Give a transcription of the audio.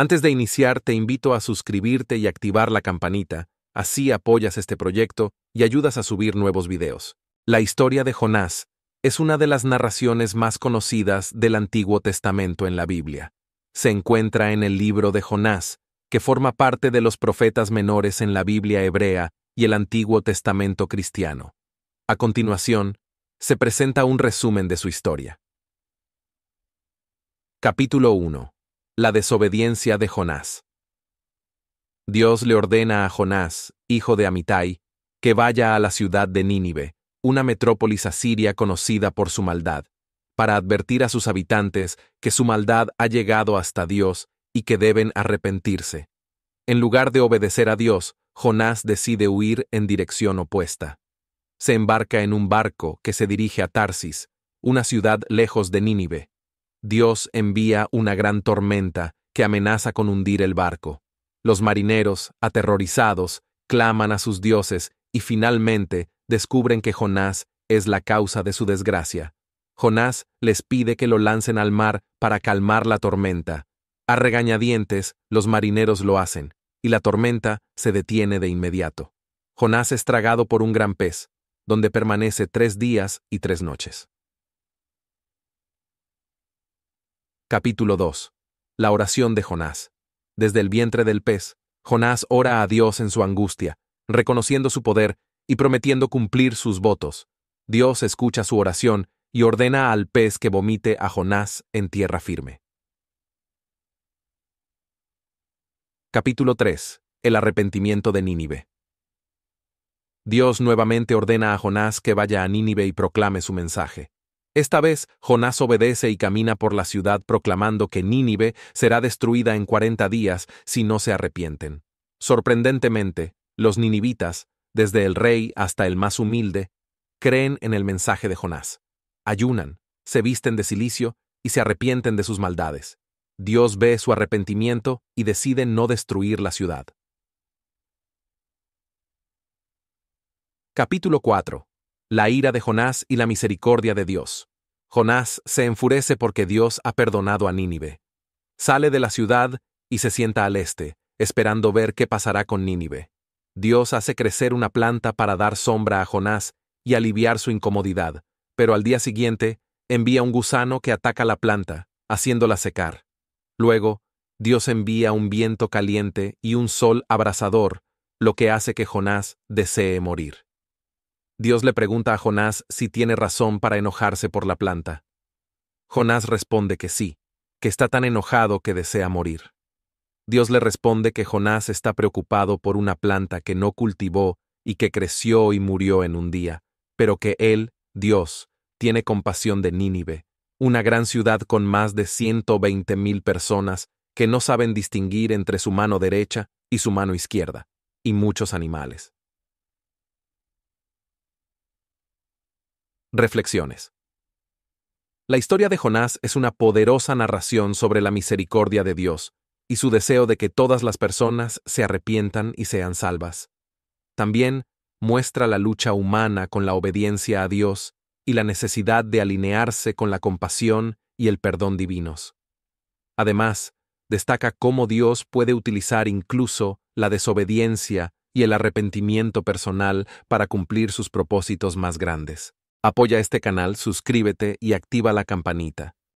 Antes de iniciar, te invito a suscribirte y activar la campanita, así apoyas este proyecto y ayudas a subir nuevos videos. La historia de Jonás es una de las narraciones más conocidas del Antiguo Testamento en la Biblia. Se encuentra en el libro de Jonás, que forma parte de los profetas menores en la Biblia hebrea y el Antiguo Testamento cristiano. A continuación, se presenta un resumen de su historia. Capítulo 1 la desobediencia de Jonás. Dios le ordena a Jonás, hijo de Amitai, que vaya a la ciudad de Nínive, una metrópolis asiria conocida por su maldad, para advertir a sus habitantes que su maldad ha llegado hasta Dios y que deben arrepentirse. En lugar de obedecer a Dios, Jonás decide huir en dirección opuesta. Se embarca en un barco que se dirige a Tarsis, una ciudad lejos de Nínive. Dios envía una gran tormenta que amenaza con hundir el barco. Los marineros, aterrorizados, claman a sus dioses y finalmente descubren que Jonás es la causa de su desgracia. Jonás les pide que lo lancen al mar para calmar la tormenta. A regañadientes, los marineros lo hacen, y la tormenta se detiene de inmediato. Jonás es tragado por un gran pez, donde permanece tres días y tres noches. Capítulo 2. La oración de Jonás. Desde el vientre del pez, Jonás ora a Dios en su angustia, reconociendo su poder y prometiendo cumplir sus votos. Dios escucha su oración y ordena al pez que vomite a Jonás en tierra firme. Capítulo 3. El arrepentimiento de Nínive. Dios nuevamente ordena a Jonás que vaya a Nínive y proclame su mensaje. Esta vez, Jonás obedece y camina por la ciudad proclamando que Nínive será destruida en 40 días si no se arrepienten. Sorprendentemente, los ninivitas, desde el rey hasta el más humilde, creen en el mensaje de Jonás. Ayunan, se visten de silicio y se arrepienten de sus maldades. Dios ve su arrepentimiento y decide no destruir la ciudad. Capítulo 4. La ira de Jonás y la misericordia de Dios. Jonás se enfurece porque Dios ha perdonado a Nínive. Sale de la ciudad y se sienta al este, esperando ver qué pasará con Nínive. Dios hace crecer una planta para dar sombra a Jonás y aliviar su incomodidad, pero al día siguiente envía un gusano que ataca la planta, haciéndola secar. Luego, Dios envía un viento caliente y un sol abrasador, lo que hace que Jonás desee morir. Dios le pregunta a Jonás si tiene razón para enojarse por la planta. Jonás responde que sí, que está tan enojado que desea morir. Dios le responde que Jonás está preocupado por una planta que no cultivó y que creció y murió en un día, pero que él, Dios, tiene compasión de Nínive, una gran ciudad con más de 120 mil personas que no saben distinguir entre su mano derecha y su mano izquierda, y muchos animales. Reflexiones. La historia de Jonás es una poderosa narración sobre la misericordia de Dios y su deseo de que todas las personas se arrepientan y sean salvas. También muestra la lucha humana con la obediencia a Dios y la necesidad de alinearse con la compasión y el perdón divinos. Además, destaca cómo Dios puede utilizar incluso la desobediencia y el arrepentimiento personal para cumplir sus propósitos más grandes. Apoya este canal, suscríbete y activa la campanita.